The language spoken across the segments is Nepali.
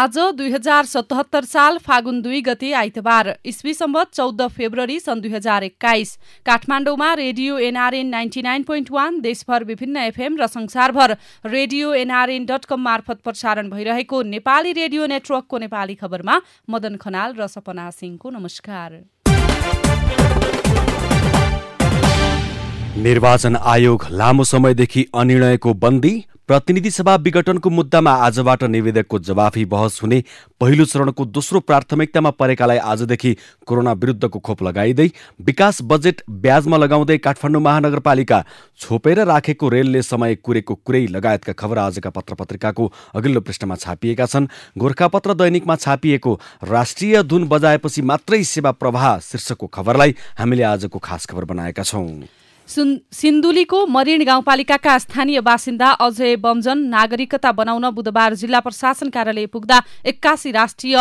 आज दुई हजार सतहत्तर साल फागुन दुई गते आइतबार इस्वी सम्बत चौध फेब्रुअरी सन् दुई हजार एक्काइस काठमाडौँमा radio NRN ninety nine point one देशभर विभिन्न एफएम र संसारभर रेडियो एनआरएन डट कम मार्फत प्रसारण भइरहेको नेपाली रेडियो नेटवर्कको नेपाली खबरमा मदन खनाल र सपना सिंहको नमस्कार निर्वाचन आयोग लामो समयदेखि अनिर्णयको बन्दी प्रतिनिधि सभा विघटनको मुद्दामा आजबाट निवेदकको जवाफी बहस हुने पहिलो चरणको दोस्रो प्राथमिकतामा परेकालाई आजदेखि कोरोना विरुद्धको खोप लगाइँदै विकास बजेट ब्याजमा लगाउँदै काठमाडौँ महानगरपालिका छोपेर राखेको रेलले समय कुरेको कुरै लगायतका खबर आजका पत्र पत्रिकाको अघिल्लो पृष्ठमा छापिएका छन् गोर्खापत्र दैनिकमा छापिएको राष्ट्रिय धुन बजाएपछि मात्रै सेवा प्रवाह शीर्षकको खबरलाई हामीले आजको खास खबर बनाएका छौं सिन्धुलीको मरिण गाउँपालिकाका स्थानीय बासिन्दा अजय बमजन नागरिकता बनाउन बुधबार जिल्ला प्रशासन कार्यालय पुग्दा एक्कासी राष्ट्रिय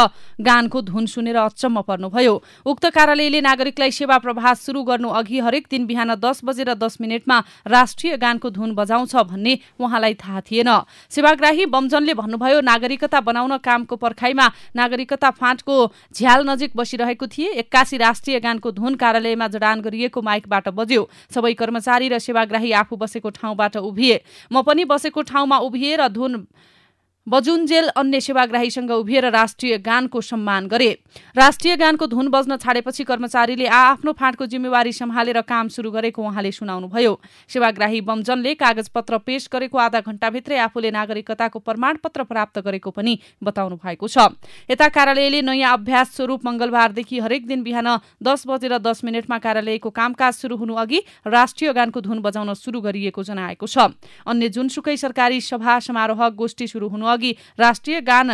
गानको धुन सुनेर अचम्म पर्नुभयो उक्त कार्यालयले नागरिकलाई सेवा प्रवाह सुरु गर्नु अघि हरेक दिन बिहान दस बजेर दस मिनटमा राष्ट्रिय गानको धुन बजाउँछ भन्ने उहाँलाई थाहा थिएन सेवाग्राही बमजनले भन्नुभयो नागरिकता बनाउन कामको पर्खाइमा नागरिकता फाँटको झ्याल नजिक बसिरहेको थिए एक्कासी राष्ट्रिय गानको धुन कार्यालयमा जडान गरिएको माइकबाट बज्यो सबै कर्मचारी र सेवाग्राही आफू बसेको ठाउँबाट उभिए म पनि बसेको ठाउँमा उभिए र धुन बजुन्जेल अन्य सेवाग्राहीसँग उभिएर राष्ट्रिय गानको सम्मान गरे राष्ट्रिय गानको धुन बज्न छाडेपछि कर्मचारीले आ आफ्नो फाँटको जिम्मेवारी सम्हालेर काम सुरु गरेको उहाँले सुनाउनुभयो सेवाग्राही बमजनले कागजपत्र पेश गरेको आधा घण्टाभित्रै आफूले नागरिकताको प्रमाणपत्र प्राप्त गरेको पनि बताउनु भएको छ यता कार्यालयले नयाँ अभ्यास स्वरूप मंगलबारदेखि हरेक दिन बिहान दस बजेर दस मिनटमा कार्यालयको कामकाज सुरु हुनु अघि राष्ट्रिय गानको धुन बजाउन सुरु गरिएको जनाएको छ अन्य जुनसुकै सरकारी सभा समारोह गोष्ठी सुरु हुनु अघि राष्ट्रिय गान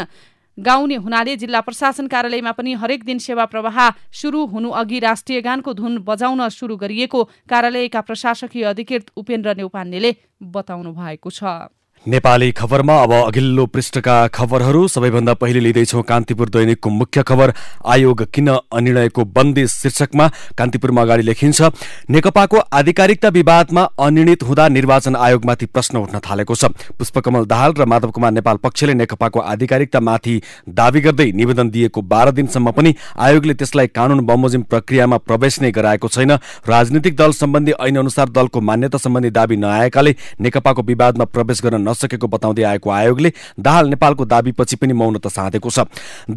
गाउने हुनाले जिल्ला प्रशासन कार्यालयमा पनि हरेक दिन सेवा प्रवाह सुरु हुनु अघि राष्ट्रिय गानको धुन बजाउन सुरु गरिएको कार्यालयका प्रशासकीय अधिकृत उपेन्द्र नेउपानेले बताउनु भएको छ नेपाली खबरमा अब अघिल्लो पृष्ठका खबरहरू सबैभन्दा पहिले लिँदैछौँ कान्तिपुर दैनिकको मुख्य खबर आयोग किन अनिर्णयको बन्दी शीर्षकमा कान्तिपुरमा अगाडि लेखिन्छ नेकपाको आधिकारिकता विवादमा अनिर्णित हुँदा निर्वाचन आयोगमाथि प्रश्न उठ्न थालेको छ पुष्पकमल दाहाल र माधव कुमार नेपाल पक्षले नेकपाको आधिकारिकतामाथि दावी गर्दै निवेदन दिएको बाह्र दिनसम्म पनि आयोगले त्यसलाई कानून बमोजिम प्रक्रियामा प्रवेश नै गराएको छैन राजनीतिक दल सम्बन्धी ऐन अनुसार दलको मान्यता सम्बन्धी दावी नआएकाले नेकपाको विवादमा प्रवेश गर्न नसकेको बताउँदै आएको आयोगले दाहाल नेपालको दावीपछि पनि मौनता साधेको छ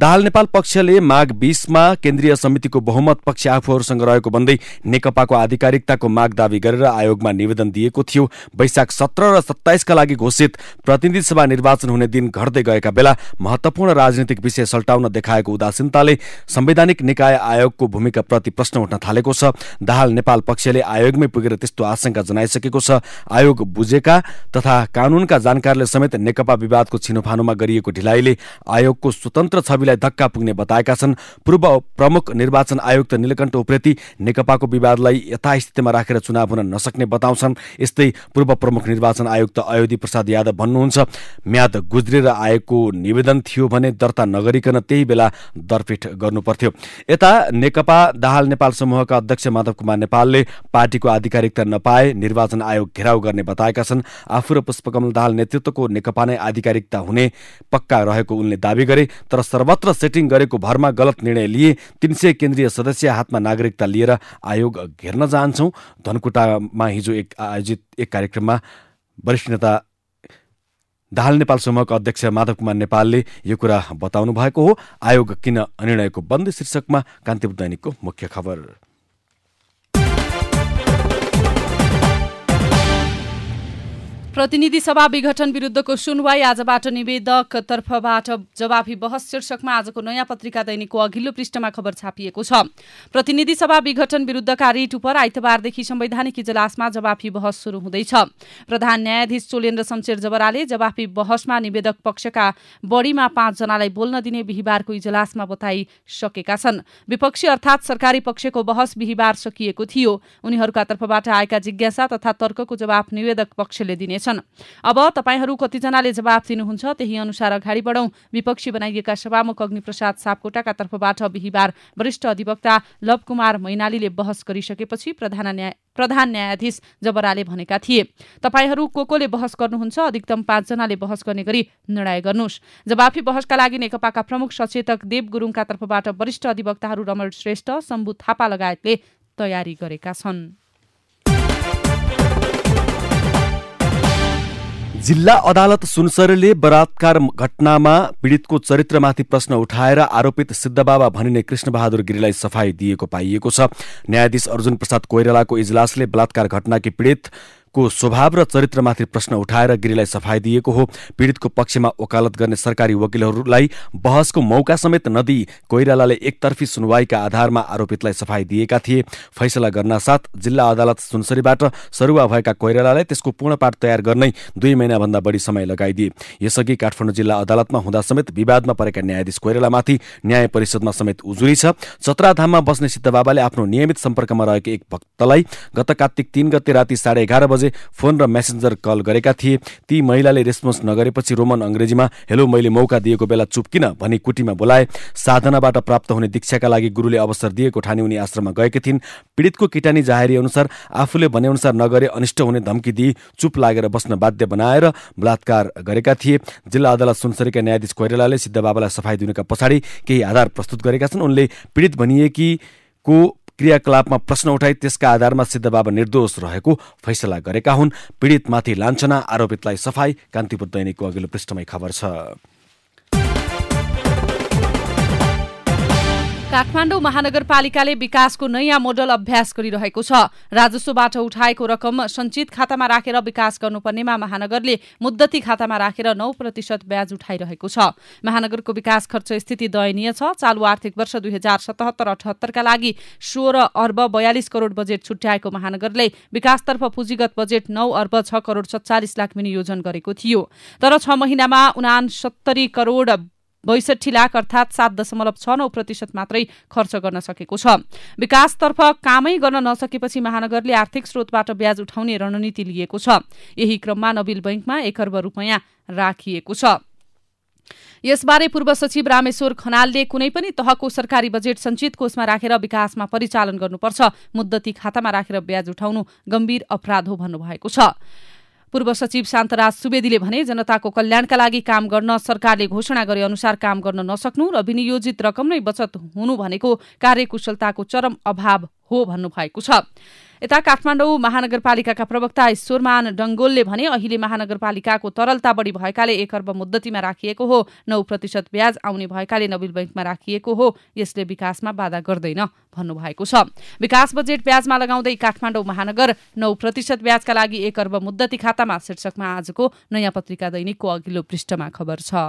दाहाल नेपाल पक्षले माघ बीसमा केन्द्रीय समितिको बहुमत पक्ष आफूहरूसँग रहेको भन्दै नेकपाको आधिकारिकताको माग दावी गरेर आयोगमा निवेदन दिएको थियो वैशाख सत्र र सत्ताइसका लागि घोषित प्रतिनिधि सभा निर्वाचन हुने दिन घट्दै गएका बेला महत्वपूर्ण राजनीतिक विषय सल्टाउन देखाएको उदासीनताले संवैधानिक निकाय आयोगको भूमिकाप्रति प्रश्न उठ्न थालेको छ दाहाल नेपाल पक्षले आयोगमै पुगेर त्यस्तो आशंका जनाइसकेको छ आयोग बुझेका तथा कानूनका जानकारले समेत नेकपा विवादको छिनोफानोमा गरिएको ढिलाइले आयोगको स्वतन्त्र छविलाई धक्का पुग्ने बताएका छन् पूर्व प्रमुख निर्वाचन आयुक्त निलकण्ठ उप्रेती नेकपाको विवादलाई यथास्थितिमा राखेर चुनाव हुन नसक्ने बताउँछन् यस्तै पूर्व प्रमुख निर्वाचन आयुक्त अयोधी प्रसाद यादव भन्नुहुन्छ म्याद गुज्रिएर आएको निवेदन थियो भने दर्ता नगरिकन त्यही बेला दरपिट गर्नुपर्थ्यो यता नेकपा दाहाल नेपाल समूहका अध्यक्ष माधव कुमार नेपालले पार्टीको आधिकारिकता नपाए निर्वाचन आयोग घेराउ गर्ने बताएका छन् आफू र पुष्पकमल दाहाल नेतृत्वको नेकपा नै आधिकारिकता हुने पक्का रहेको उनले दावी गरे तर सर्वत्र सेटिङ गरेको भरमा गलत निर्णय लिए तीन सय केन्द्रीय सदस्य हातमा नागरिकता लिएर आयोग घेर्न जान्छौँ धनकुटामा हिजो एक आयोजित एक कार्यक्रममा वरिष्ठ नेता दाहाल नेपाल समूहका अध्यक्ष माधव कुमार नेपालले यो कुरा बताउनु भएको हो आयोग किन अनिर्णयको बन्द शीर्षकमा कान्तिपुर दैनिकको मुख्य खबर प्रतिनिधि सभा विघटन विरुद्धको सुनवाई आजबाट निवेदक तर्फबाट जवाफी बहस शीर्षकमा आजको नयाँ पत्रिका दैनिकको अघिल्लो पृष्ठमा खबर छापिएको छ प्रतिनिधि सभा विघटन विरुद्धका रिट उप आइतबारदेखि संवैधानिक इजलासमा जवाफी बहस शुरू हुँदैछ प्रधान न्यायाधीश चोलेन्द्र शमशेर जबराले जवाफी बहसमा निवेदक पक्षका बढीमा पाँचजनालाई बोल्न दिने बिहिबारको इजलासमा बताइसकेका छन् विपक्षी अर्थात सरकारी पक्षको बहस बिहिबार सकिएको थियो उनीहरूका तर्फबाट आएका जिज्ञासा तथा तर्कको जवाफ निवेदक पक्षले दिनेछ छन् अब तपाईँहरू कतिजनाले जवाफ दिनुहुन्छ त्यही अनुसार अगाडि बढौँ विपक्षी बनाइएका सभामुख अग्निप्रसाद सापकोटाका तर्फबाट बिहिबार वरिष्ठ अधिवक्ता कुमार मैनालीले बहस गरिसकेपछि प्रधान न्याय प्रधान न्यायाधीश जबराले भनेका थिए तपाईँहरू को कोले बहस गर्नुहुन्छ अधिकतम पाँचजनाले बहस गर्ने गरी निर्णय गर्नुहोस् जवाफी बहसका लागि नेकपाका प्रमुख सचेतक देव गुरुङका तर्फबाट वरिष्ठ अधिवक्ताहरू रमण श्रेष्ठ शम्भु थापा लगायतले तयारी गरेका छन् जिल्ला अदालत सुनसरले बलात्कार घटनामा पीडितको चरित्रमाथि प्रश्न उठाएर आरोपित सिद्धबाबा भनिने कृष्णबहादुर गिरीलाई सफाई दिएको पाइएको छ न्यायाधीश अर्जुन प्रसाद कोइरालाको इजलासले बलात्कार घटनाकी पीडित को स्वभाव र चरित्रमाथि प्रश्न उठाएर गिरीलाई सफाई दिएको हो पीडितको पक्षमा वकालत गर्ने सरकारी वकिलहरूलाई बहसको मौका समेत नदिई कोइरालाले एकतर्फी सुनवाईका आधारमा आरोपितलाई सफाई दिएका थिए फैसला गर्न साथ जिल्ला अदालत सुनसरीबाट सरुवा भएका कोइरालालाई त्यसको पूर्ण पाठ तयार गर्नै दुई महिनाभन्दा बढी समय लगाइदिए यसअघि काठमाडौँ जिल्ला अदालतमा हुँदा समेत विवादमा परेका न्यायाधीश कोइरालामाथि न्याय परिषदमा समेत उजुरी छ चत्राधाममा बस्ने सिद्धबाबाले आफ्नो नियमित सम्पर्कमा रहेको एक भक्तलाई गत कात्तिक तीन गते राति साढे एघार बजे फोन र मेसेन्जर कल गरेका थिए ती महिलाले रेस्पोन्स नगरेपछि रोमन अङ्ग्रेजीमा हेलो मैले मौका दिएको बेला चुप किन भनी कुटीमा बोलाए साधनाबाट प्राप्त हुने दीक्षाका लागि गुरुले अवसर दिएको ठानी उनी आश्रममा गएकी थिइन् पीडितको किटानी जाहेरी अनुसार आफूले भनेअनुसार नगरे अनिष्ट हुने धम्की दिई चुप लागेर बस्न बाध्य बनाएर बलात्कार गरेका थिए जिल्ला अदालत सुनसरीका न्यायाधीश कोइरालाले सिद्ध बाबालाई सफाई दिनुका पछाडि केही आधार प्रस्तुत गरेका छन् उनले पीडित कि को क्रियाकलापमा प्रश्न उठाई त्यसका आधारमा सिद्धबाबा निर्दोष रहेको फैसला गरेका हुन् पीडितमाथि लान्छना आरोपितलाई सफाई कान्तिपुर दैनिकको अघिल्लो पृष्ठमै खबर छ काठमाडौँ महानगरपालिकाले विकासको नयाँ मोडल अभ्यास गरिरहेको छ राजस्वबाट उठाएको रकम सञ्चित खातामा राखेर विकास गर्नुपर्नेमा महानगरले मुद्दती खातामा राखेर नौ प्रतिशत ब्याज उठाइरहेको छ महानगरको विकास खर्च स्थिति दयनीय छ चालु आर्थिक वर्ष दुई हजार सतहत्तर अठहत्तरका लागि सोह्र अर्ब बयालिस करोड बजेट छुट्याएको महानगरले विकासतर्फ पुँजीगत बजेट नौ अर्ब छ करोड सत्तालिस लाख विनियोजन गरेको थियो तर छ महिनामा उनासत्तरी करोड बैसठी लाख अर्थात सात दशमलव छ नौ प्रतिशत मात्रै खर्च गर्न सकेको छ विकासतर्फ कामै गर्न नसकेपछि महानगरले आर्थिक स्रोतबाट ब्याज उठाउने रणनीति लिएको छ यही क्रममा नबिल बैङ्कमा एक अर्ब रुपियाँ राखिएको छ यसबारे पूर्व सचिव रामेश्वर खनालले कुनै पनि तहको सरकारी बजेट सञ्चित कोषमा राखेर विकासमा परिचालन गर्नुपर्छ मुद्दती खातामा राखेर ब्याज उठाउनु गम्भीर अपराध हो भन्नुभएको छ पूर्व सचिव शान्तराज सुवेदीले भने जनताको कल्याणका लागि काम गर्न सरकारले घोषणा गरे अनुसार काम गर्न नसक्नु र विनियोजित रकम नै बचत हुनु भनेको कार्यकुशलताको चरम अभाव हो भन्नुभएको छ यता काठमाडौँ महानगरपालिकाका प्रवक्ता ईश्वरमान डङ्गोलले भने अहिले महानगरपालिकाको तरलता बढी भएकाले एक अर्ब मुद्दतीमा राखिएको हो नौ प्रतिशत ब्याज आउने भएकाले नबिल बैङ्कमा राखिएको हो यसले विकासमा बाधा गर्दैन भन्नुभएको छ विकास बजेट ब्याजमा लगाउँदै काठमाडौँ महानगर नौ प्रतिशत ब्याजका लागि एक अर्ब मुद्दती खातामा शीर्षकमा आजको नयाँ पत्रिका दैनिकको अघिल्लो पृष्ठमा खबर छ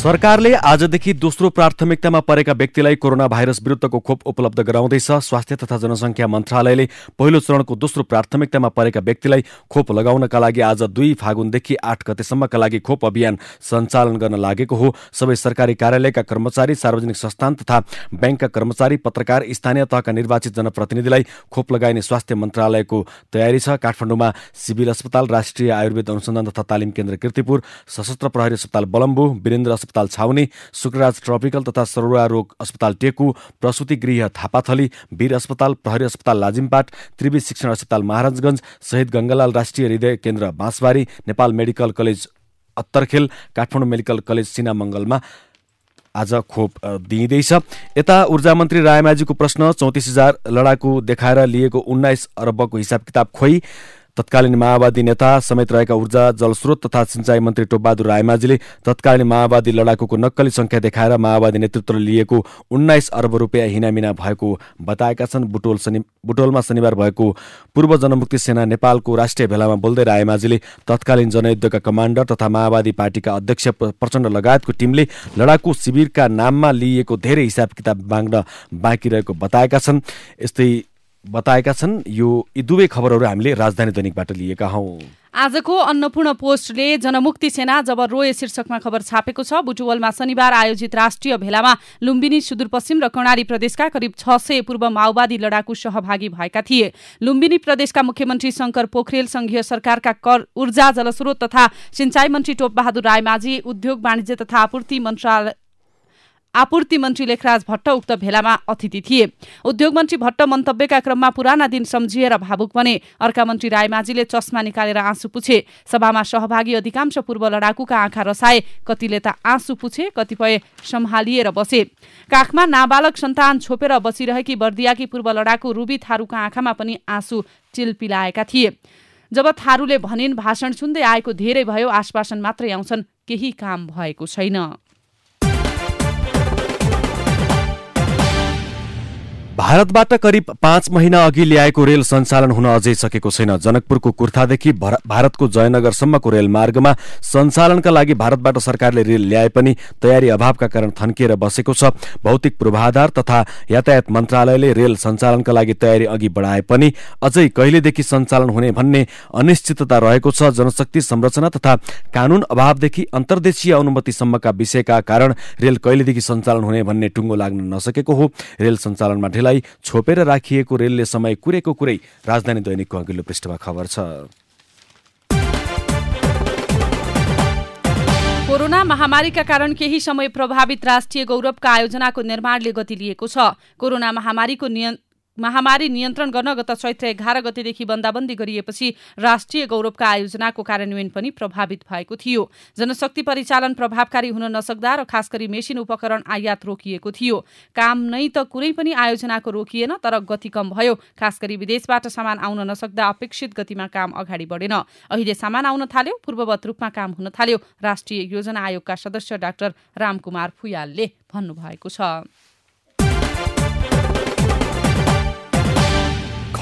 सरकारले आजदेखि दोस्रो प्राथमिकतामा परेका व्यक्तिलाई कोरोना भाइरस विरुद्धको खोप उपलब्ध गराउँदैछ स्वास्थ्य तथा जनसङ्ख्या मन्त्रालयले पहिलो चरणको दोस्रो प्राथमिकतामा परेका व्यक्तिलाई खोप लगाउनका लागि आज दुई फागुनदेखि आठ गतेसम्मका लागि खोप अभियान सञ्चालन गर्न लागेको हो सबै सरकारी कार्यालयका कर्मचारी सार्वजनिक संस्थान तथा ब्याङ्कका कर्मचारी पत्रकार स्थानीय तहका निर्वाचित जनप्रतिनिधिलाई खोप लगाइने स्वास्थ्य मन्त्रालयको तयारी छ काठमाडौँमा सिभिल अस्पताल राष्ट्रिय आयुर्वेद अनुसन्धान तथा तालिम केन्द्र किर्तिपुर सशस्त्र प्रहरी अस्पताल बलम्बु वीरेन्द्र अस्पताल छाउने सुकराज ट्रपिकल तथा सरुवा रोग अस्पताल टेकु प्रसुति गृह थापाथली वीर अस्पताल प्रहरी अस्पताल लाजिमपाट त्रिवी शिक्षण अस्पताल महाराजगञ्ज शहीद गङ्गालाल राष्ट्रिय हृदय केन्द्र Bansbari Nepal medical college Attarkhel Kathmandu medical college सिनामङ्गलमा आज खोप दिइँदैछ यता ऊर्जा मन्त्री रायमाझीको प्रश्न चौतिस हजार लडाकु देखाएर लिएको उन्नाइस अर्बको हिसाब किताब खोइ तत्कालीन माओवादी नेता समेत रहेका ऊर्जा जलस्रोत तथा सिंचाई मन्त्री टोपबहादुर रायमाझीले तत्कालीन माओवादी लडाकुको नक्कली संख्या देखाएर माओवादी नेतृत्वले लिएको उन्नाइस अर्ब रुपियाँ हिनामिना भएको बताएका छन् बुटोल शनि बुटोलमा शनिबार भएको पूर्व जनमुक्ति सेना नेपालको राष्ट्रिय भेलामा बोल्दै रायमाझीले तत्कालीन जनयुद्धका कमान्डर तथा माओवादी पार्टीका अध्यक्ष प्रचण्ड लगायतको टिमले लडाकु शिविरका नाममा लिएको धेरै हिसाब किताब माग्न बाँकी रहेको बताएका छन् यस्तै बताएका छन् यो यी दुवै खबरहरू हामीले राजधानी दैनिकबाट लिएका हौ आजको अन्नपूर्ण पोस्टले जनमुक्ति सेना जब रोए शीर्षकमा खबर छापेको छ बुटुवलमा शनिबार आयोजित राष्ट्रिय भेलामा लुम्बिनी सुदूरपश्चिम र कर्णाली प्रदेशका करिब छ सय पूर्व माओवादी लडाकु सहभागी भएका थिए लुम्बिनी प्रदेशका मुख्यमन्त्री शङ्कर पोखरेल संघीय सरकारका कर ऊर्जा जलस्रोत तथा सिंचाई मन्त्री टोपबहादुर रायमाझी उद्योग वाणिज्य तथा आपूर्ति मन्त्रालय आपूर्ति मन्त्री लेखराज भट्ट उक्त भेलामा अतिथि थिए उद्योग मन्त्री भट्ट मन्तव्यका क्रममा पुराना दिन सम्झिएर भावुक बने अर्का मन्त्री रायमाझीले चस्मा निकालेर आँसु पुछे सभामा सहभागी अधिकांश पूर्व लडाकुका आँखा रसाए कतिले त आँसु पुछे कतिपय सम्हालिएर बसे काखमा नाबालक सन्तान छोपेर बसिरहेकी बर्दियाकी पूर्व लडाकु रुबी थारूका आँखामा पनि आँसु चिल्पिलाएका थिए जब थारूले भनिन् भाषण सुन्दै आएको धेरै भयो आश्वासन मात्रै आउँछन् केही काम भएको छैन भारतबाट करिब पाँच महिना अघि ल्याएको रेल सञ्चालन हुन अझै सकेको छैन जनकपुरको कुर्थादेखि भारतको जयनगरसम्मको मार्गमा सञ्चालनका लागि भारतबाट सरकारले रेल ल्याए पनि तयारी अभावका कारण थन्किएर बसेको छ भौतिक पूर्वाधार तथा यातायात मन्त्रालयले रेल सञ्चालनका लागि तयारी अघि बढाए पनि अझै कहिलेदेखि सञ्चालन हुने भन्ने अनिश्चितता रहेको छ जनशक्ति संरचना तथा कानून अभावदेखि अन्तर्देशीय अनुमतिसम्मका विषयका कारण रेल कहिलेदेखि सञ्चालन हुने भन्ने टुङ्गो लाग्न नसकेको हो रेल सञ्चालनमा रेललाई छोपेर राखिएको रेलले समय कुरेको कुरै राजधानी दैनिकको अघिल्लो पृष्ठमा खबर छ कोरोना महामारीका कारण केही समय प्रभावित राष्ट्रिय गौरवका आयोजनाको निर्माणले गति लिएको छ कोरोना महामारीको नियन्त्रण महामारी नियन्त्रण गर्न गत चैत्र एघार गतेदेखि बन्दाबन्दी गरिएपछि राष्ट्रिय गौरवका आयोजनाको कार्यान्वयन पनि प्रभावित भएको थियो जनशक्ति परिचालन प्रभावकारी हुन नसक्दा र खास मेसिन उपकरण आयात रोकिएको थियो काम नै त कुनै पनि आयोजनाको रोकिएन तर गति कम भयो खास विदेशबाट सामान आउन नसक्दा अपेक्षित गतिमा काम अगाडि बढेन अहिले सामान आउन थाल्यो पूर्ववत रूपमा काम हुन थाल्यो राष्ट्रिय योजना आयोगका सदस्य डाक्टर रामकुमार फुयालले भन्नुभएको छ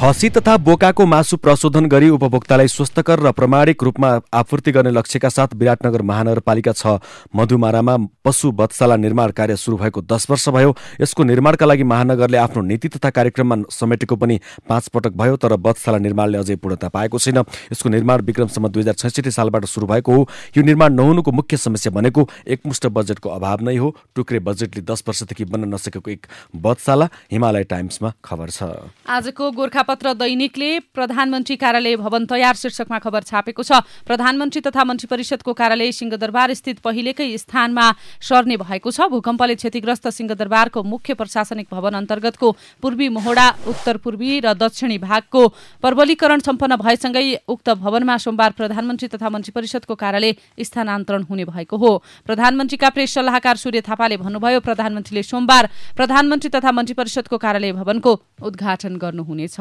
खसी तथा बोकाको मासु प्रशोधन गरी उपभोक्तालाई स्वस्थकर र प्रमाणिक रूपमा आपूर्ति गर्ने लक्ष्यका साथ विराटनगर महानगरपालिका छ मधुमारामा पशु वधशाला निर्माण कार्य सुरु भएको दस वर्ष भयो यसको निर्माणका लागि महानगरले आफ्नो नीति तथा कार्यक्रममा समेटेको पनि पाँच पटक भयो तर वधशाला निर्माणले अझै पूर्णता पाएको छैन यसको निर्माण विक्रमसम्म दुई हजार छैसठी सालबाट सुरु भएको हो यो निर्माण नहुनुको मुख्य समस्या भनेको एकमुष्ट बजेटको अभाव नै हो टुक्रे बजेटले दस वर्षदेखि बन्न नसकेको एक वधशाला हिमालय टाइम्समा खबर छ आजको गोर्खा पत्र दैनिकले प्रधानमन्त्री कार्यालय भवन तयार शीर्षकमा खबर छापेको छ प्रधानमन्त्री तथा मन्त्री परिषदको कार्यालय सिंहदरबार स्थित पहिलेकै स्थानमा सर्ने भएको छ भूकम्पले क्षतिग्रस्त सिंहदरबारको मुख्य प्रशासनिक भवन अन्तर्गतको पूर्वी मोहडा उत्तर पूर्वी र दक्षिणी भागको पर्वलीकरण सम्पन्न भएसँगै उक्त भवनमा सोमबार प्रधानमन्त्री तथा मन्त्री परिषदको कार्यालय स्थानान्तरण हुने भएको हो प्रधानमन्त्रीका प्रेस सल्लाहकार सूर्य थापाले भन्नुभयो प्रधानमन्त्रीले सोमबार प्रधानमन्त्री तथा मन्त्री परिषदको कार्यालय भवनको उद्घाटन गर्नुहुनेछ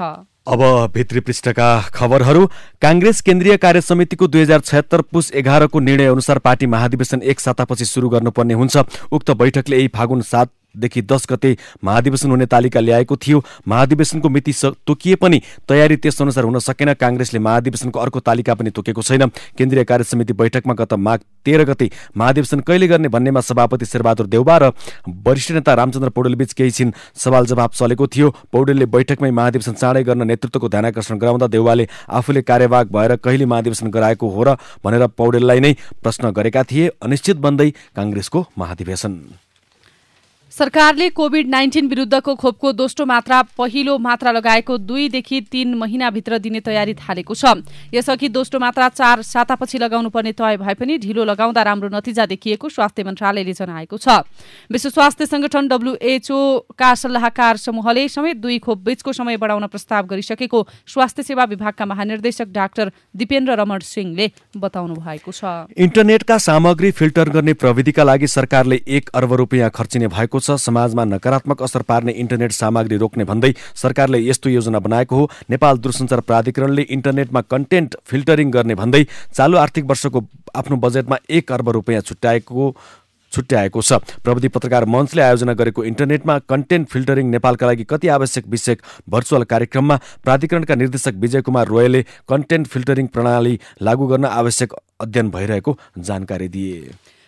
अब भित्री पृष्ठका खबरहरू काङ्ग्रेस केन्द्रीय कार्य समितिको दुई हजार छयत्तर पुस एघारको निर्णय अनुसार पार्टी महाधिवेशन एक सातापछि सुरु गर्नुपर्ने हुन्छ उक्त बैठकले यही फागुन सात देखि दस गते महाधिवेशन हुने तालिका ल्याएको थियो महाधिवेशनको मिति तोकिए पनि तयारी त्यसअनुसार हुन सकेन काङ्ग्रेसले महाधिवेशनको अर्को तालिका पनि तोकेको छैन केन्द्रीय कार्यसमिति बैठकमा गत माघ तेह्र गते महाधिवेशन कहिले गर्ने भन्नेमा सभापति शेरबहादुर देउबा र वरिष्ठ नेता रामचन्द्र पौडेलबीच केही छिन सवाल जवाब चलेको थियो पौडेलले बैठकमै महाधिवेशन चाँडै गर्न नेतृत्वको ध्यानकर्षण गराउँदा देउवाले आफूले कार्यवाहक भएर कहिले महाधिवेशन गराएको हो र भनेर पौडेललाई नै प्रश्न गरेका थिए अनिश्चित बन्दै काङ्ग्रेसको महाधिवेशन सरकारले कोविड नाइन्टिन विरुद्धको खोपको दोस्रो मात्रा पहिलो मात्रा लगाएको दुईदेखि तीन महिनाभित्र दिने तयारी थालेको छ यसअघि दोस्रो मात्रा चार सातापछि लगाउनुपर्ने तय भए पनि ढिलो लगाउँदा राम्रो नतिजा देखिएको स्वास्थ्य मन्त्रालयले जनाएको छ विश्व स्वास्थ्य संगठन डब्लुएचओका सल्लाहकार समूहले समेत दुई खोप बीचको समय बढाउन प्रस्ताव गरिसकेको स्वास्थ्य सेवा विभागका महानिर्देशक डाक्टर दिपेन्द्र रमण सिंहले बताउनु भएको छ इन्टरनेटका सामग्री फिल्टर गर्ने प्रविधिका लागि सरकारले एक अर्ब रुपियाँ खर्चिने भएको छ छ समाजमा नकारात्मक असर पार्ने इन्टरनेट सामग्री रोक्ने भन्दै सरकारले यस्तो योजना बनाएको हो नेपाल दूरसञ्चार प्राधिकरणले इन्टरनेटमा कन्टेन्ट फिल्टरिङ गर्ने भन्दै चालु आर्थिक वर्षको आफ्नो बजेटमा एक अर्ब रुपियाँ छुट्याएको छुट्याएको छ प्रविधि पत्रकार मञ्चले आयोजना गरेको इन्टरनेटमा कन्टेन्ट फिल्टरिङ नेपालका लागि कति आवश्यक विषय भर्चुअल कार्यक्रममा प्राधिकरणका निर्देशक विजय कुमार रोयले कन्टेन्ट फिल्टरिङ प्रणाली लागू गर्न आवश्यक अध्ययन भइरहेको जानकारी दिए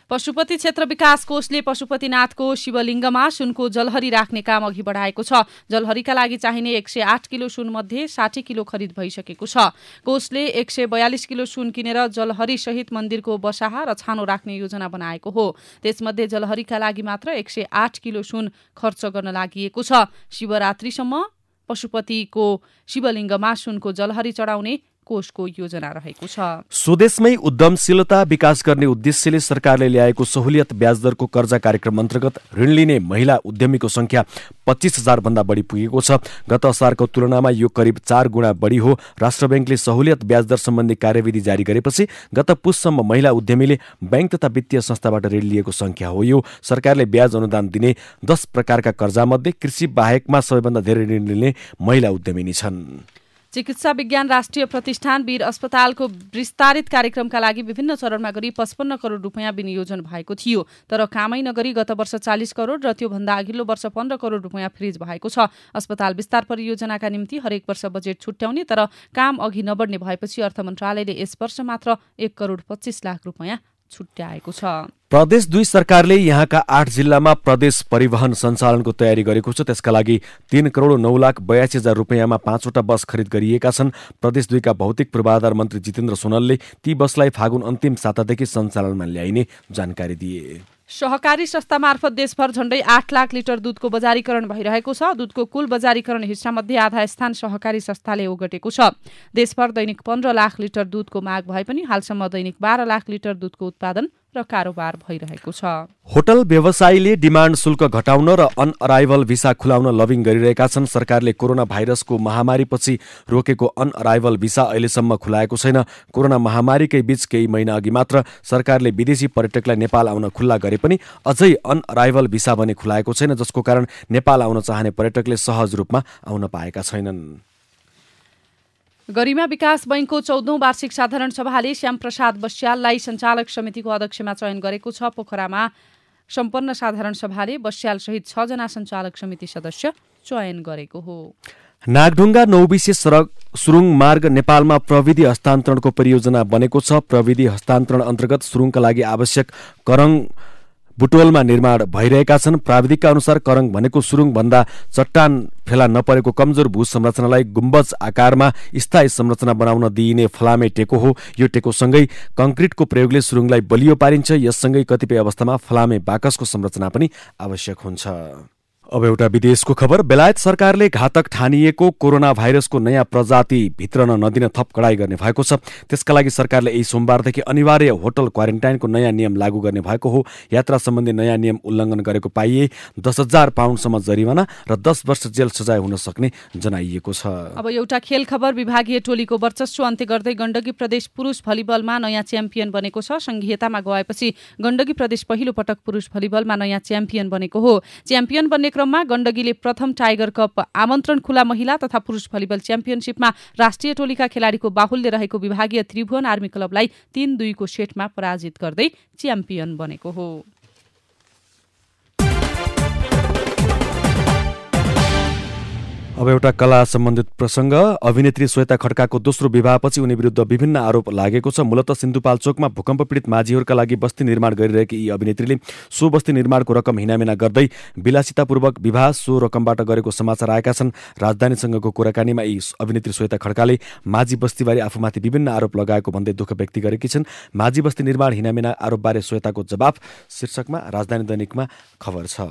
पशुपति क्षेत्र विकास कोषले पशुपतिनाथको शिवलिङ्गमा सुनको जलहरी राख्ने काम अघि बढाएको छ जलहरीका लागि चाहिने एक सय आठ किलो सुन मध्ये साठी किलो खरिद भइसकेको छ कोषले एक सय बयालिस किलो सुन किनेर जलहरी सहित मन्दिरको बसाहा र छानो राख्ने योजना बनाएको हो त्यसमध्ये जलहरीका लागि मात्र एक सय आठ किलो सुन खर्च गर्न लागि छ शिवरात्रिसम्म पशुपतिको शिवलिङ्गमा सुनको जलहरी चढाउने कोषको योजना रहेको छ स्वदेशमै उद्यमशीलता विकास गर्ने उद्देश्यले सरकारले ल्याएको सहुलियत ब्याजदरको कर्जा कार्यक्रम अन्तर्गत ऋण लिने महिला उद्यमीको संख्या पच्चिस हजारभन्दा बढी पुगेको छ गत असारको तुलनामा यो करिब चार गुणा बढी हो राष्ट्र ब्याङ्कले सहुलियत ब्याजदर सम्बन्धी कार्यविधि जारी गरेपछि गत पुससम्म महिला उद्यमीले ब्याङ्क तथा वित्तीय संस्थाबाट ऋण लिएको संख्या हो यो सरकारले ब्याज अनुदान दिने दस प्रकारका कर्जामध्ये कृषि बाहेकमा सबैभन्दा धेरै ऋण लिने महिला उद्यमिनी छन् चिकित्सा विज्ञान राष्ट्रिय प्रतिष्ठान वीर अस्पतालको विस्तारित कार्यक्रमका लागि विभिन्न चरणमा गरी पचपन्न करोड रुपियाँ विनियोजन भएको थियो तर कामै नगरी गत वर्ष चालिस करोड र त्योभन्दा अघिल्लो वर्ष पन्ध्र करोड रुपियाँ फ्रिज भएको छ अस्पताल विस्तार परियोजनाका निम्ति हरेक वर्ष बजेट छुट्याउने तर काम अघि नबढ्ने भएपछि अर्थ मन्त्रालयले यस वर्ष मात्र एक करोड पच्चिस लाख रुपियाँ छुट्याएको छ प्रदेश दुई सरकारले यहाँका आठ जिल्लामा प्रदेश परिवहन सञ्चालनको तयारी गरेको छ त्यसका लागि तीन करोड नौ लाख बयासी हजार रुपियाँमा पाँचवटा बस खरिद गरिएका छन् प्रदेश दुईका भौतिक पूर्वाधार मन्त्री जितेन्द्र सोनलले ती बसलाई फागुन अन्तिम सातादेखि सञ्चालनमा ल्याइने जानकारी दिए सहकारी संस्था मार्फत देशभर झण्डै आठ लाख लिटर दुधको बजारीकरण भइरहेको छ दुधको कुल बजारीकरण हिस्सामध्ये आधा स्थान सहकारी संस्थाले ओगटेको छ देशभर दैनिक पन्ध्र लाख लिटर दुधको माग भए पनि हालसम्म दैनिक बाह्र लाख लिटर दुधको उत्पादन र कारोबार भइरहेको छ होटल व्यवसायीले डिमान्ड शुल्क घटाउन र अनअराइभल भिसा खुलाउन लभिङ गरिरहेका छन् सरकारले कोरोना भाइरसको महामारीपछि रोकेको अनअराइभल भिसा अहिलेसम्म खुलाएको छैन कोरोना महामारीकै बीच केही महिना अघि मात्र सरकारले विदेशी पर्यटकलाई नेपाल आउन खुल्ला गरे पनि अझै अनअराइभल भिसा भने खुलाएको छैन जसको कारण नेपाल आउन चाहने पर्यटकले सहज रूपमा आउन पाएका छैनन् गरिमा विकास बैङ्कको चौधौँ वार्षिक साधारण सभाले श्यामप्रसाद बस्याललाई सञ्चालक समितिको अध्यक्षमा चयन गरेको छ पोखरामा सम्पन्न साधारण सभाले बस्याल बस्यालसहित छजना सञ्चालक समिति सदस्य चयन गरेको हो नागढुङ्गा नौबिसे सडक सुरुङ मार्ग नेपालमा प्रविधि हस्तान्तरणको परियोजना बनेको छ प्रविधि हस्तान्तरण अन्तर्गत सुरुङका लागि आवश्यक करङ बुटवलमा निर्माण भइरहेका छन् प्राविधिकका अनुसार करङ भनेको सुरुङ भन्दा चट्टान फेला नपरेको कमजोर भू संरचनालाई गुम्बज आकारमा स्थायी संरचना बनाउन दिइने फलामे टेको हो यो टेकोसँगै कङ्क्रिटको प्रयोगले सुरुङलाई बलियो पारिन्छ यससँगै कतिपय अवस्थामा फलामे बाकसको संरचना पनि आवश्यक हुन्छ अब एउटा विदेशको खबर बेलायत सरकारले घातक ठानिएको कोरोना भाइरसको नयाँ प्रजाति भित्र नदिन थप कडाई गर्ने भएको छ त्यसका लागि सरकारले यही सोमबारदेखि अनिवार्य होटल क्वारेन्टाइनको नयाँ नियम लागू गर्ने भएको हो यात्रा सम्बन्धी नयाँ नियम उल्लङ्घन गरेको पाइए दस हजार पाउन्डसम्म जरिवाना र दस वर्ष जेल सजाय हुन सक्ने जनाइएको छ अब एउटा खेल खबर विभागीय टोलीको वर्चस्व अन्त्य गर्दै गण्डकी प्रदेश पुरुष भलिबलमा नयाँ च्याम्पियन बनेको छ संघीयतामा गएपछि गण्डकी प्रदेश पहिलो पटक पुरुष भलिबलमा नयाँ च्याम्पियन बनेको हो च्याम्पियन बन्ने क्रममा गण्डकीले प्रथम टाइगर कप आमन्त्रण खुला महिला तथा पुरुष भलिबल च्याम्पियनसिपमा राष्ट्रिय टोलीका खेलाडीको बाहुल्य रहेको विभागीय त्रिभुवन आर्मी क्लबलाई तीन दुईको सेटमा पराजित गर्दै च्याम्पियन बनेको हो अब एउटा कला सम्बन्धित प्रसङ्ग अभिनेत्री श्वेता खड्काको दोस्रो विवाहपछि उनी विरुद्ध विभिन्न आरोप लागेको छ मूलत सिन्धुपाल्चोकमा भूकम्प पीडित माझीहरूका लागि बस्ती निर्माण गरिरहेकी यी अभिनेत्रीले सो बस्ती निर्माणको रकम हिनामिना गर्दै विलासितापूर्वक विवाह सो रकमबाट गरेको समाचार आएका छन् राजधानीसँगको कुराकानीमा यी अभिनेत्री श्वेता खड्काले माझी बस्तीबारे आफूमाथि विभिन्न आरोप लगाएको भन्दै दुःख व्यक्त गरेकी छन् माझी बस्ती निर्माण हिनामिना आरोपबारे श्वेताको जवाफ शीर्षकमा राजधानी दैनिकमा खबर छ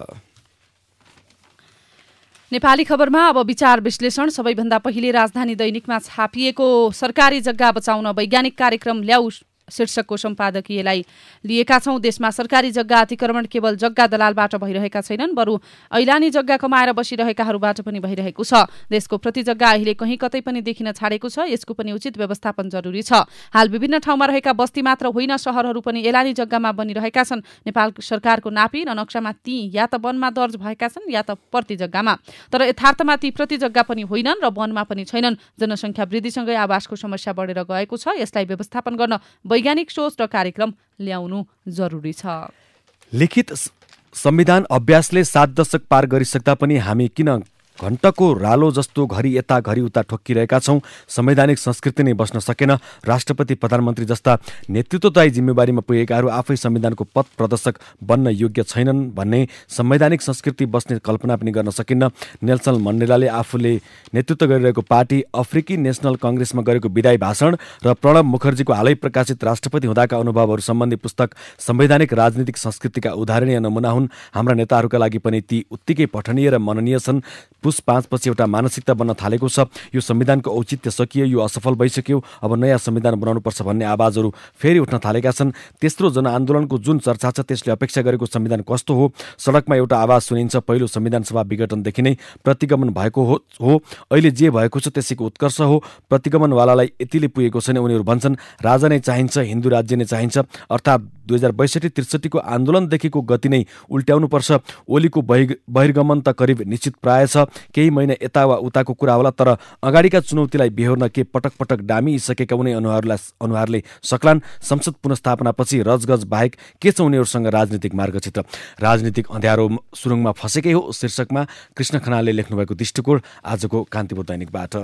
नेपाली खबरमा अब विचार विश्लेषण सबैभन्दा पहिले राजधानी दैनिकमा छापिएको सरकारी जग्गा बचाउन वैज्ञानिक कार्यक्रम ल्याउ शीर्षकको सम्पादकीयलाई लिएका छौँ देशमा सरकारी जग्गा अतिक्रमण केवल जग्गा दलालबाट भइरहेका छैनन् बरु ऐलानी जग्गा कमाएर बसिरहेकाहरूबाट पनि भइरहेको छ देशको प्रति जग्गा अहिले कहीँ कतै पनि देखिन छाडेको छ यसको पनि उचित व्यवस्थापन जरुरी छ हाल विभिन्न ठाउँमा रहेका बस्ती मात्र होइन सहरहरू पनि एलानी जग्गामा बनिरहेका छन् नेपाल सरकारको नापी र नक्सामा ती या त वनमा दर्ज भएका छन् या त प्रति जग्गामा तर यथार्थमा ती प्रति जग्गा पनि होइनन् र वनमा पनि छैनन् जनसङ्ख्या वृद्धिसँगै आवासको समस्या बढेर गएको छ यसलाई व्यवस्थापन गर्न वैज्ञानिक सोच र कार्यक्रम ल्याउनु जरुरी छ लिखित संविधान अभ्यासले सात दशक पार गरिसक्दा पनि हामी किन घण्टको रालो जस्तो घरि यता घरि उता ठोक्किरहेका छौँ संवैधानिक संस्कृति नै बस्न सकेन राष्ट्रपति प्रधानमन्त्री जस्ता नेतृत्वदायी जिम्मेवारीमा पुगेकाहरू आफै संविधानको पथ प्रदर्शक बन्न योग्य छैनन् भन्ने संवैधानिक संस्कृति बस्ने कल्पना पनि गर्न सकिन्न नेल्सन मण्डेलाले आफूले नेतृत्व गरिरहेको पार्टी अफ्रिकी नेसनल कङ्ग्रेसमा गरेको विदाई भाषण र प्रणव मुखर्जीको हालै प्रकाशित राष्ट्रपति हुँदाका अनुभवहरू सम्बन्धी पुस्तक संवैधानिक राजनीतिक संस्कृतिका उदाहरणीय नमुना हुन् हाम्रा नेताहरूका लागि पनि ती उत्तिकै पठनीय र मननीय छन् पुस पाँचपछि एउटा मानसिकता बन्न थालेको छ यो संविधानको औचित्य सकियो यो असफल भइसक्यो अब नयाँ संविधान बनाउनुपर्छ भन्ने आवाजहरू फेरि उठ्न थालेका छन् तेस्रो जनआन्दोलनको जुन चर्चा छ त्यसले अपेक्षा गरेको संविधान कस्तो हो सडकमा एउटा आवाज सुनिन्छ पहिलो संविधान सभा विघटनदेखि नै प्रतिगमन भएको हो अहिले जे भएको छ त्यसैको उत्कर्ष हो प्रतिगमनवालालाई यतिले पुगेको छैन उनीहरू भन्छन् राजा नै चाहिन्छ हिन्दू राज्य नै चाहिन्छ अर्थात् दुई हजार बैसठी त्रिसठीको आन्दोलनदेखिको गति नै उल्ट्याउनुपर्छ ओलीको बहिर्गमन त करिब निश्चित प्राय छ केही महिना यता वा उताको कुरा होला तर अगाडिका चुनौतीलाई बेहोर्न के पटक पटक डामिसकेका उनी अनुहारलाई अनुहारले सक्लान् संसद पुनस्थापनापछि रजगज बाहेक के छ उनीहरूसँग राजनीतिक मार्गचित्र राजनीतिक अँध्यारो सुरुङमा फँसेकै हो शीर्षकमा कृष्ण खनालले लेख्नुभएको दृष्टिकोण आजको कान्तिपुर दैनिकबाट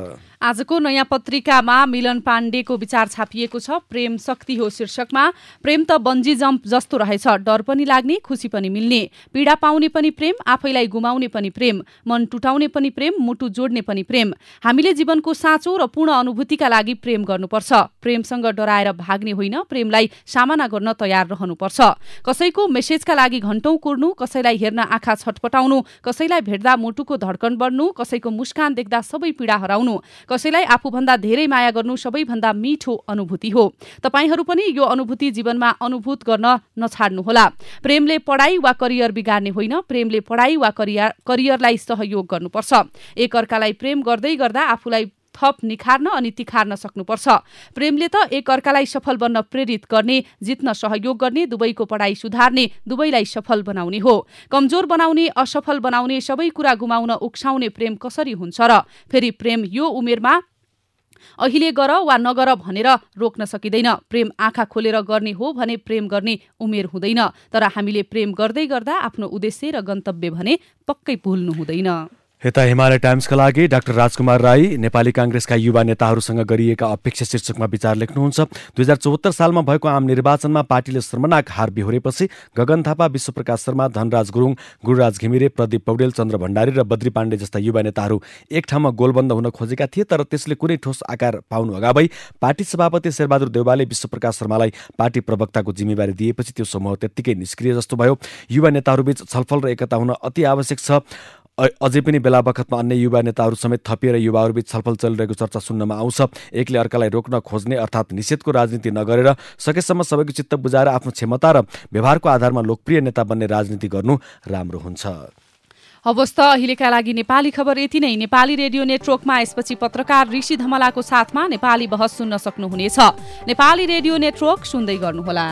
आजको नयाँ पत्रिकामा मिलन पाण्डेको विचार छापिएको छ प्रेम शक्ति हो शीर्षकमा प्रेम त बन्जी जम्प जस्तो रहेछ डर पनि लाग्ने खुसी पनि मिल्ने पीडा पाउने पनि प्रेम आफैलाई गुमाउने पनि प्रेम मन टुटाउने पनि प्रेम मुटु जोड्ने पनि प्रेम हामीले जीवनको साँचो र पूर्ण अनुभूतिका लागि प्रेम गर्नुपर्छ प्रेमसँग डराएर भाग्ने होइन प्रेमलाई सामना गर्न तयार रहनुपर्छ कसैको मेसेजका लागि घन्टौँ कुर्नु कसैलाई हेर्न आँखा छटपटाउनु कसैलाई भेट्दा मुटुको धड्कन बढ्नु कसैको मुस्कान देख्दा सबै पीडा हराउनु कसैलाई आफूभन्दा धेरै माया गर्नु सबैभन्दा मिठो अनुभूति हो तपाईँहरू पनि यो अनुभूति जीवनमा अनुभूत गर्न नछाड्नुहोला प्रेमले पढाइ वा करियर बिगार्ने होइन प्रेमले पढाइ वा करियर करियरलाई सहयोग गर्नु सक्नुपर्छ एकअर्कालाई प्रेम गर्दै गर्दा आफूलाई थप निखार्न अनि तिखार्न सक्नुपर्छ प्रेमले त एकअर्कालाई सफल बन्न प्रेरित गर्ने जित्न सहयोग गर्ने दुवैको पढाइ सुधार्ने दुवैलाई सफल बनाउने हो कमजोर बनाउने असफल बनाउने सबै कुरा गुमाउन उक्साउने प्रेम कसरी हुन्छ र फेरि प्रेम यो उमेरमा अहिले गर वा नगर भनेर रोक्न सकिँदैन प्रेम आँखा खोलेर गर्ने हो भने प्रेम गर्ने उमेर हुँदैन तर हामीले प्रेम गर्दै गर्दा आफ्नो उद्देश्य र गन्तव्य भने पक्कै भुल्नु हुँदैन यता हिमालय टाइम्सका लागि डाक्टर राजकुमार राई नेपाली काङ्ग्रेसका युवा नेताहरूसँग गरिएका अपेक्षा शीर्षकमा विचार लेख्नुहुन्छ दुई हजार चौहत्तर सालमा भएको आम निर्वाचनमा पार्टीले शर्मनाक हार बिहोरेपछि गगन थापा विश्वप्रकाश शर्मा धनराज गुरुङ गुरुराज घिमिरे प्रदीप पौडेल चन्द्र भण्डारी र बद्री पाण्डे जस्ता युवा नेताहरू एक ठाउँमा गोलबन्द हुन खोजेका थिए तर त्यसले कुनै ठोस आकार पाउनु अगावै पार्टी सभापति शेरबहादुर देवालले विश्वप्रकाश शर्मालाई पार्टी प्रवक्ताको जिम्मेवारी दिएपछि त्यो समूह त्यत्तिकै निष्क्रिय जस्तो भयो युवा नेताहरूबीच छलफल र एकता हुन अति आवश्यक छ अझै पनि बेला बखतमा अन्य युवा नेताहरू समेत थपिएर युवाहरूबीच छलफल चलिरहेको चर्चा सुन्नमा आउँछ एकले अर्कालाई रोक्न खोज्ने अर्थात् निषेधको राजनीति नगरेर सकेसम्म सबैको चित्त बुझाएर आफ्नो क्षमता र व्यवहारको आधारमा लोकप्रिय नेता बन्ने राजनीति गर्नु राम्रो हुन्छ हवस् त अहिलेका लागि नेपाली खबर यति नै नेपाली रेडियो नेटवर्कमा यसपछि पत्रकार ऋषि धमलाको साथमा नेपाली बहस सुन्न सक्नुहुनेछ नेपाली रेडियो नेटवर्क सुन्दै गर्नुहोला